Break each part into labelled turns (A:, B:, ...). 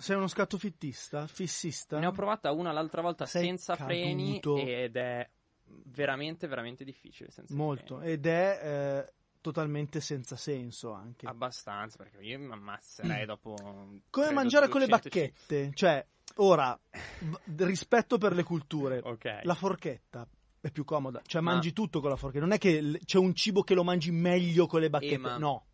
A: sei uno scatto fittista, Fissista? Ne ho provata una l'altra volta sei senza caduto. freni ed è veramente, veramente difficile.
B: Molto. Freni. Ed è eh, totalmente senza senso anche.
A: Abbastanza, perché io mi ammazzerei mm. dopo... Come mangiare con le
B: bacchette. Cioè, ora, rispetto per le culture, okay. la forchetta è più comoda. Cioè, ma... mangi tutto con la forchetta. Non è che c'è un cibo che lo mangi meglio con le bacchette. Eh, ma... No.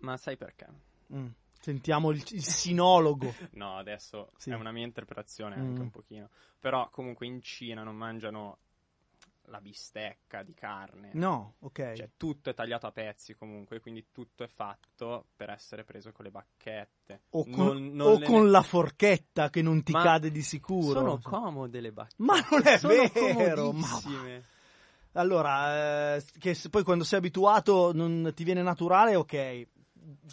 A: Ma sai perché?
B: Mm. Sentiamo il, il sinologo.
A: no, adesso sì. è una mia interpretazione anche mm. un pochino. Però comunque in Cina non mangiano la bistecca di carne. No, ok. Cioè tutto è tagliato a pezzi comunque, quindi tutto è fatto per essere preso con le bacchette. O con, non, non o le... con
B: la forchetta che non ti ma cade di sicuro. Sono
A: comode le bacchette. Ma non è sono vero, ma...
B: Allora, eh, che poi quando sei abituato non ti viene naturale, ok,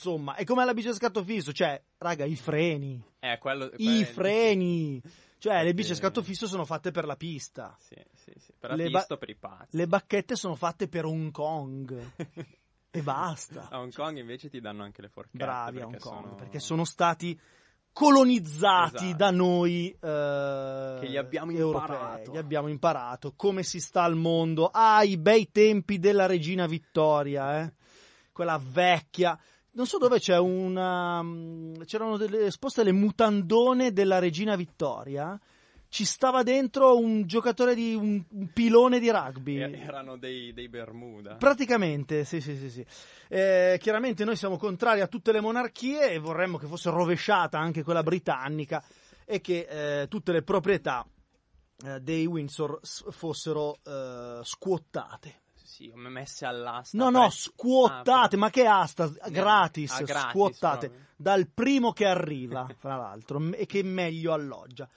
B: insomma, è come alla bici a scatto fisso, cioè, raga, i freni.
A: Eh, quello, I freni.
B: Cioè, le bici a scatto fisso sono fatte per la pista. Sì,
A: sì, sì. Per la le pista, ba- per i pazzi. Le
B: bacchette sono fatte per Hong Kong. e basta.
A: A Hong Kong invece ti danno anche le forchette. Bravi a Hong Kong, sono... perché
B: sono stati colonizzati esatto. da noi eh, che gli abbiamo europei. imparato gli abbiamo imparato come si sta al mondo ai ah, bei tempi della regina Vittoria eh? quella vecchia non so dove c'è una. Mm, c'erano delle esposte le mutandone della regina Vittoria. Ci stava dentro un giocatore di un, pilone di rugby. Eh, erano
A: dei, dei Bermuda.
B: Praticamente, sì, sì, sì. sì. Eh, chiaramente noi siamo contrari a tutte le monarchie e vorremmo che fosse rovesciata anche quella britannica e che eh, tutte le proprietà eh, dei Windsor s- fossero eh, scuottate.
A: Sì, come messe all'asta. No, no, ah, scuottate, ah,
B: ma che asta? Eh, gratis, ah, gratis scuottate. Dal primo che arriva, fra l'altro, e che meglio alloggia.